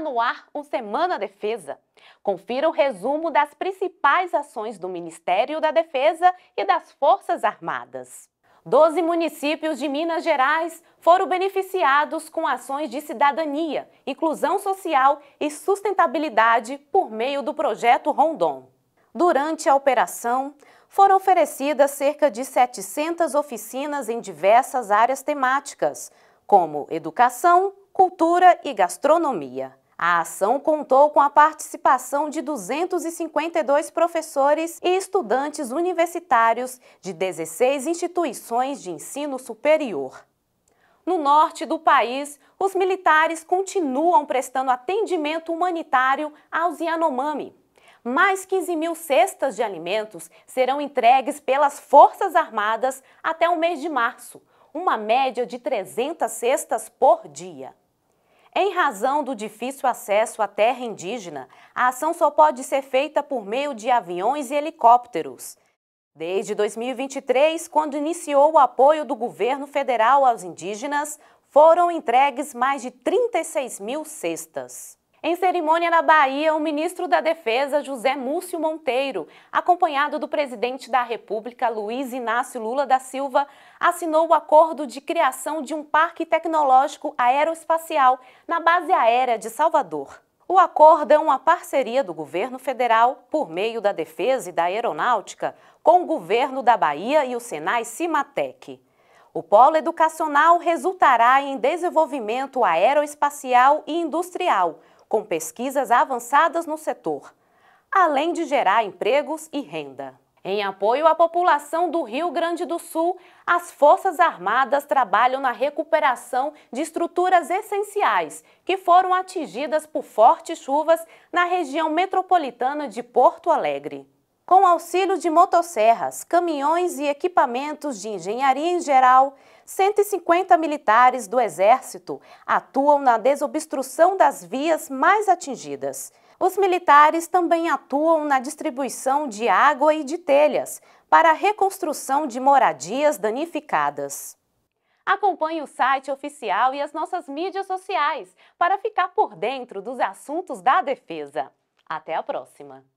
no ar o Semana Defesa. Confira o resumo das principais ações do Ministério da Defesa e das Forças Armadas. Doze municípios de Minas Gerais foram beneficiados com ações de cidadania, inclusão social e sustentabilidade por meio do projeto Rondon. Durante a operação, foram oferecidas cerca de 700 oficinas em diversas áreas temáticas, como educação, cultura e gastronomia. A ação contou com a participação de 252 professores e estudantes universitários de 16 instituições de ensino superior. No norte do país, os militares continuam prestando atendimento humanitário aos Yanomami. Mais 15 mil cestas de alimentos serão entregues pelas Forças Armadas até o mês de março, uma média de 300 cestas por dia. Em razão do difícil acesso à terra indígena, a ação só pode ser feita por meio de aviões e helicópteros. Desde 2023, quando iniciou o apoio do governo federal aos indígenas, foram entregues mais de 36 mil cestas. Em cerimônia na Bahia, o ministro da Defesa, José Múcio Monteiro, acompanhado do presidente da República, Luiz Inácio Lula da Silva, assinou o acordo de criação de um parque tecnológico aeroespacial na base aérea de Salvador. O acordo é uma parceria do governo federal, por meio da Defesa e da Aeronáutica, com o governo da Bahia e o Senai Cimatec. O polo educacional resultará em desenvolvimento aeroespacial e industrial com pesquisas avançadas no setor, além de gerar empregos e renda. Em apoio à população do Rio Grande do Sul, as Forças Armadas trabalham na recuperação de estruturas essenciais que foram atingidas por fortes chuvas na região metropolitana de Porto Alegre. Com auxílio de motosserras, caminhões e equipamentos de engenharia em geral, 150 militares do Exército atuam na desobstrução das vias mais atingidas. Os militares também atuam na distribuição de água e de telhas para a reconstrução de moradias danificadas. Acompanhe o site oficial e as nossas mídias sociais para ficar por dentro dos assuntos da defesa. Até a próxima!